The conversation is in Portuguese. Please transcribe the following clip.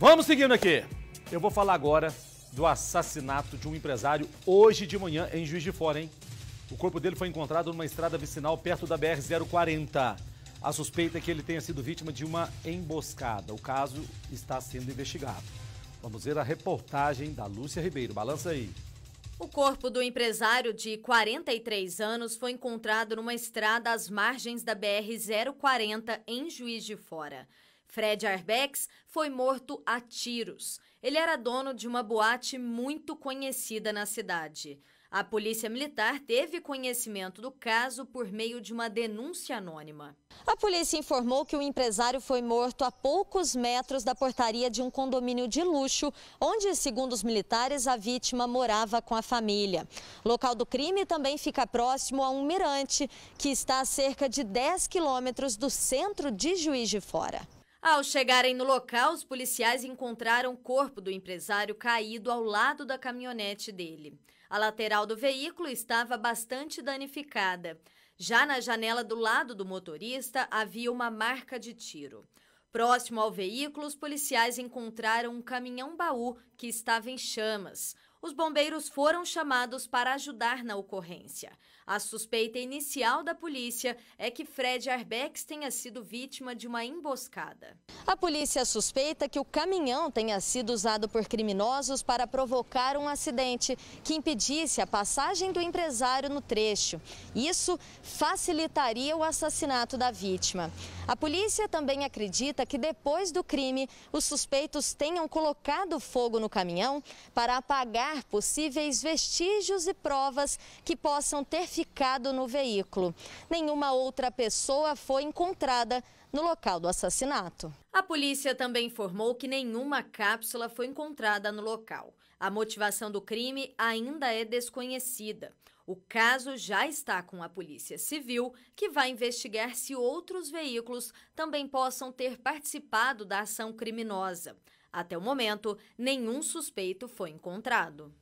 Vamos seguindo aqui. Eu vou falar agora do assassinato de um empresário hoje de manhã em Juiz de Fora, hein? O corpo dele foi encontrado numa estrada vicinal perto da BR-040. A suspeita é que ele tenha sido vítima de uma emboscada. O caso está sendo investigado. Vamos ver a reportagem da Lúcia Ribeiro. Balança aí. O corpo do empresário de 43 anos foi encontrado numa estrada às margens da BR-040 em Juiz de Fora. Fred Arbex foi morto a tiros. Ele era dono de uma boate muito conhecida na cidade. A polícia militar teve conhecimento do caso por meio de uma denúncia anônima. A polícia informou que o empresário foi morto a poucos metros da portaria de um condomínio de luxo, onde, segundo os militares, a vítima morava com a família. O local do crime também fica próximo a um mirante, que está a cerca de 10 quilômetros do centro de Juiz de Fora. Ao chegarem no local, os policiais encontraram o corpo do empresário caído ao lado da caminhonete dele. A lateral do veículo estava bastante danificada. Já na janela do lado do motorista havia uma marca de tiro. Próximo ao veículo, os policiais encontraram um caminhão-baú que estava em chamas os bombeiros foram chamados para ajudar na ocorrência. A suspeita inicial da polícia é que Fred Arbex tenha sido vítima de uma emboscada. A polícia suspeita que o caminhão tenha sido usado por criminosos para provocar um acidente que impedisse a passagem do empresário no trecho. Isso facilitaria o assassinato da vítima. A polícia também acredita que depois do crime, os suspeitos tenham colocado fogo no caminhão para apagar possíveis vestígios e provas que possam ter ficado no veículo. Nenhuma outra pessoa foi encontrada no local do assassinato. A polícia também informou que nenhuma cápsula foi encontrada no local. A motivação do crime ainda é desconhecida. O caso já está com a Polícia Civil, que vai investigar se outros veículos também possam ter participado da ação criminosa. Até o momento, nenhum suspeito foi encontrado.